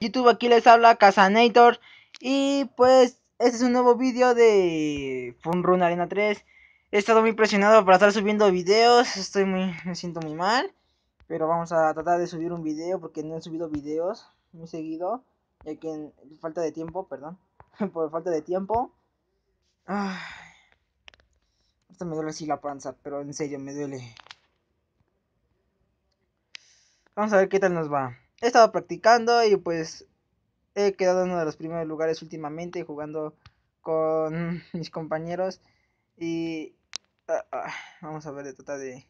YouTube, aquí les habla Casanator y pues este es un nuevo vídeo de Run Arena 3. He estado muy presionado para estar subiendo videos, estoy muy me siento muy mal, pero vamos a tratar de subir un video porque no he subido videos muy seguido, ya que falta de tiempo, perdón, por falta de tiempo. Ay, esto me duele así la panza, pero en serio me duele. Vamos a ver qué tal nos va he estado practicando y pues he quedado en uno de los primeros lugares últimamente jugando con mis compañeros. Y ah, ah, vamos a ver de tratar de...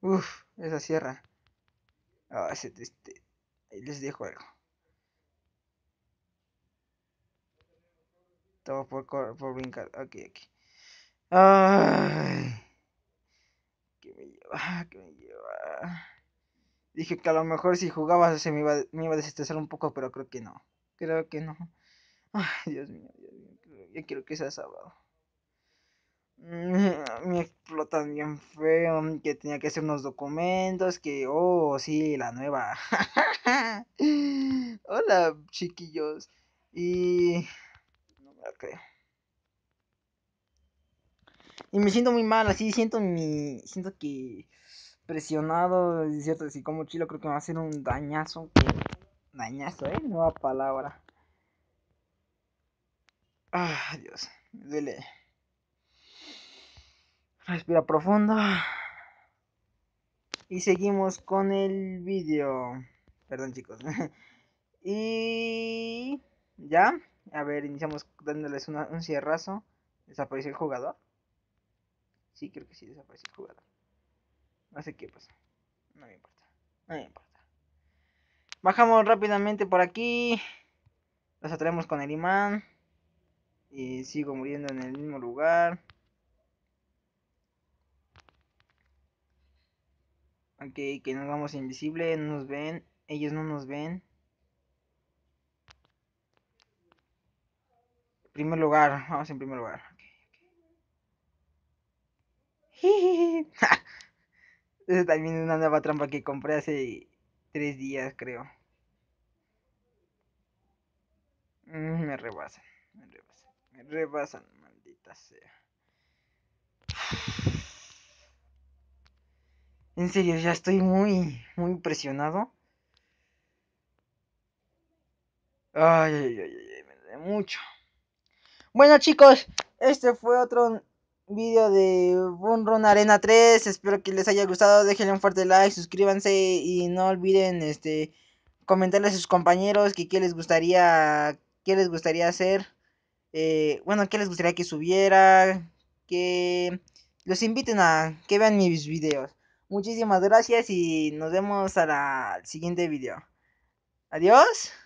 Uf, esa sierra. Ah, les dejo algo. Todo por, por brincar. Aquí, aquí. Ay, ¿Qué me lleva? ¿Qué me lleva? Dije que a lo mejor si jugaba se me iba, a desestresar un poco, pero creo que no. Creo que no. Ay, Dios mío, Dios mío. Yo quiero que sea sábado. Mm, me, explotan bien feo. Que tenía que hacer unos documentos. Que, oh, sí, la nueva. Hola, chiquillos. Y. No me la creo. Y me siento muy mal, así siento mi. Siento que presionado, es cierto, así como chilo creo que va a hacer un dañazo, dañazo, eh, nueva palabra. Ah, Dios, me duele. Respira profundo. Y seguimos con el vídeo. Perdón, chicos. y ya, a ver, iniciamos dándoles una, un cierrazo. ¿Desaparece el jugador? Sí, creo que sí, Desaparece el jugador sé qué pasa. Pues, no me importa. No me importa. Bajamos rápidamente por aquí. Los atraemos con el imán. Y sigo muriendo en el mismo lugar. Ok, que nos vamos invisible, no nos ven. Ellos no nos ven. Primer lugar, vamos en primer lugar. Esa también es una nueva trampa que compré hace tres días, creo. Mm, me rebasan, me rebasan, me rebasan, maldita sea. En serio, ya estoy muy, muy impresionado. Ay, ay, ay, ay, me duele mucho. Bueno, chicos, este fue otro vídeo de Run Arena 3. Espero que les haya gustado. Déjenle un fuerte like, suscríbanse y no olviden este comentarle a sus compañeros que qué les gustaría qué les gustaría hacer. Eh, bueno, que les gustaría que subiera, que los inviten a que vean mis videos. Muchísimas gracias y nos vemos al siguiente video. Adiós.